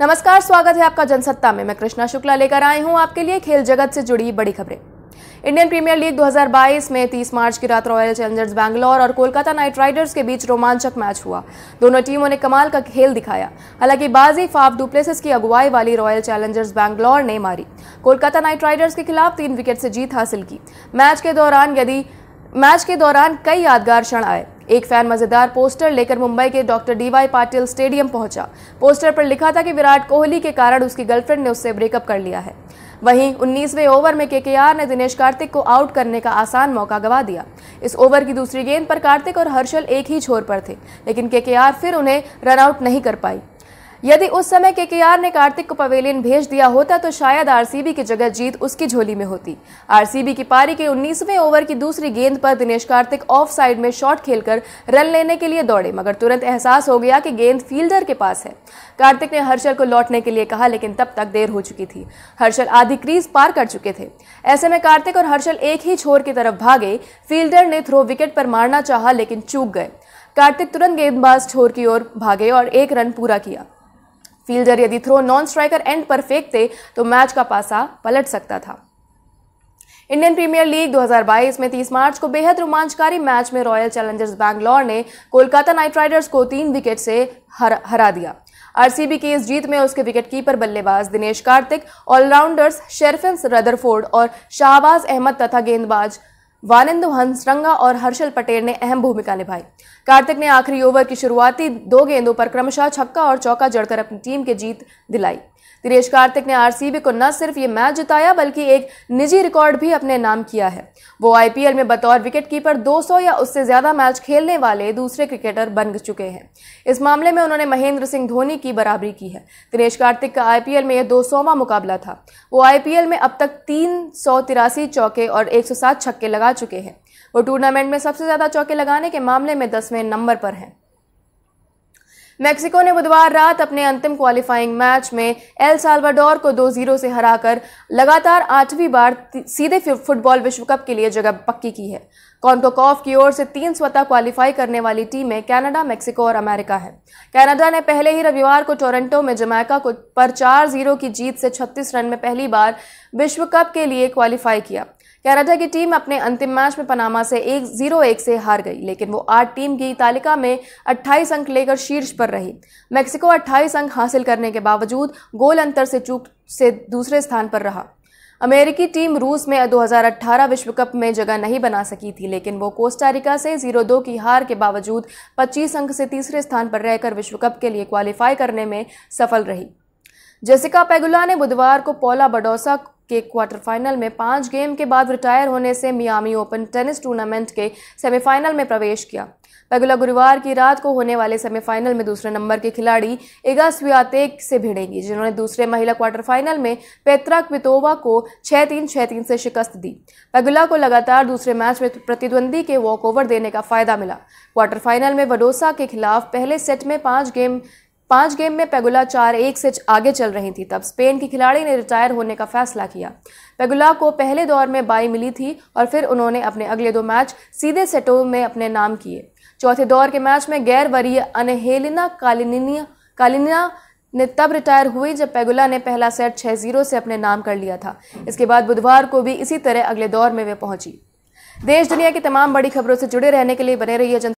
नमस्कार स्वागत है आपका जनसत्ता में मैं कृष्णा शुक्ला लेकर आई हूं आपके लिए खेल जगत से जुड़ी बड़ी खबरें इंडियन प्रीमियर लीग 2022 में 30 मार्च की रात रॉयल चैलेंजर्स बैंगलोर और कोलकाता नाइट राइडर्स के बीच रोमांचक मैच हुआ दोनों टीमों ने कमाल का खेल दिखाया हालांकि बाजी फाफ डुप्लेसिस की अगुवाई वाली रॉयल चैलेंजर्स बैंगलोर ने मारी कोलकाता नाइट राइडर्स के खिलाफ तीन विकेट से जीत हासिल की मैच के दौरान यदि मैच के दौरान कई यादगार क्षण आए एक फैन मजेदार पोस्टर लेकर मुंबई के डॉक्टर डीवाई पाटिल स्टेडियम पहुंचा पोस्टर पर लिखा था कि विराट कोहली के कारण उसकी गर्लफ्रेंड ने उससे ब्रेकअप कर लिया है वहीं 19वें ओवर में केकेआर ने दिनेश कार्तिक को आउट करने का आसान मौका गवा दिया इस ओवर की दूसरी गेंद पर कार्तिक और हर्षल एक ही छोर पर थे लेकिन केकेआर फिर उन्हें रनआउट नहीं कर पाई यदि उस समय के के ने कार्तिक को पवेलियन भेज दिया होता तो शायद आरसीबी की जगह जीत उसकी झोली में होती आरसीबी की पारी के 19वें ओवर की दूसरी गेंद पर दिनेश कार्तिक ऑफ साइड में शॉट खेलकर रन लेने के लिए दौड़े मगर तुरंत एहसास हो गया कि गेंद फील्डर के पास है कार्तिक ने हर्षल को लौटने के लिए कहा लेकिन तब तक देर हो चुकी थी हर्षल आधी क्रीज पार कर चुके थे ऐसे में कार्तिक और हर्षल एक ही छोर की तरफ भागे फील्डर ने थ्रो विकेट पर मारना चाह लेकिन चूक गए कार्तिक तुरंत गेंदबाज छोर की ओर भागे और एक रन पूरा किया फील्डर यदि थ्रो नॉन स्ट्राइकर एंड पर फेंकते तो मैच का पासा पलट सकता था इंडियन प्रीमियर लीग 2022 में 30 मार्च को बेहद रोमांचकारी मैच में रॉयल चैलेंजर्स बैंगलोर ने कोलकाता नाइट राइडर्स को तीन विकेट से हर, हरा दिया आरसीबी की इस जीत में उसके विकेटकीपर बल्लेबाज Dinesh Karthik allrounders Sherfane Rutherford और शाहबाज अहमद तथा गेंदबाज वानिंदु हंसरंगा और हर्षल पटेल ने अहम भूमिका निभाई कार्तिक ने आखिरी ओवर की शुरुआती दो गेंदों पर क्रमशः छक्का और चौका जड़कर अपनी टीम के जीत दिलाई दिनेश कार्तिक ने आरसीबी को न सिर्फ ये मैच जिताया बल्कि एक निजी रिकॉर्ड भी अपने नाम किया है वो आईपीएल में बतौर विकेट कीपर 200 या उससे ज्यादा मैच खेलने वाले दूसरे क्रिकेटर बन चुके हैं इस मामले में उन्होंने महेंद्र सिंह धोनी की बराबरी की है दिनेश कार्तिक का आईपीएल में यह दो मुकाबला था वो आईपीएल में अब तक तीन चौके और एक छक्के लगा चुके हैं वो टूर्नामेंट में सबसे ज्यादा चौके लगाने के मामले में दसवें नंबर पर हैं मैक्सिको ने बुधवार रात अपने अंतिम क्वालिफाइंग मैच में एल साल्वाडोर को दो जीरो से हराकर लगातार आठवीं बार सीधे फुटबॉल विश्व कप के लिए जगह पक्की की है कॉन्कोकॉफ की ओर से तीन स्वतः क्वालिफाई करने वाली टीमें कनाडा मेक्सिको और अमेरिका है कनाडा ने पहले ही रविवार को टोरंटो में जमैका को पर चार जीरो की जीत से 36 रन में पहली बार विश्व कप के लिए क्वालिफाई किया कनाडा की टीम अपने अंतिम मैच में पनामा से एक जीरो एक से हार गई लेकिन वो आठ टीम की तालिका में 28 अंक लेकर शीर्ष पर रही मेक्सिको 28 अंक हासिल करने के बावजूद गोल अंतर से चूक से दूसरे स्थान पर रहा अमेरिकी टीम रूस में 2018 विश्व कप में जगह नहीं बना सकी थी लेकिन वो कोस्टारिका से जीरो दो की हार के बावजूद 25 अंक से तीसरे स्थान पर रहकर विश्व कप के लिए क्वालिफाई करने में सफल रही जेसिका पेगुला ने बुधवार को पोला बडोसा के क्वार्टर फाइनल में पांच गेम के बाद रिटायर होने से मियामी ओपन टेनिस टूर्नामेंट के सेमीफाइनल में प्रवेश किया पगला गुरुवार की रात को होने वाले सेमीफाइनल में दूसरे नंबर के खिलाड़ी एगा स्वियातेक से भिड़ेंगी जिन्होंने दूसरे महिला क्वार्टर फाइनल में पेत्रा क्वितोवा को छः तीन छः तीन से शिकस्त दी पगला को लगातार दूसरे मैच में प्रतिद्वंदी के वॉकओवर देने का फायदा मिला क्वार्टर फाइनल में वडोसा के खिलाफ पहले सेट में पाँच गेम पांच गेम में पेगुला चार एक से आगे चल रही थी तब स्पेन की खिलाड़ी ने रिटायर होने का फैसला किया पेगुला को पहले दौर में बाई मिली थी और फिर उन्होंने अपने अगले दो मैच सीधे सेटों में अपने नाम किए चौथे दौर के मैच में गैर वरीय अनहेलिना कालिनिया कालिनिया ने तब रिटायर हुई जब पेगुला ने पहला सेट छः जीरो से अपने नाम कर लिया था इसके बाद बुधवार को भी इसी तरह अगले दौर में वे पहुंची देश दुनिया की तमाम बड़ी खबरों से जुड़े रहने के लिए बने रही है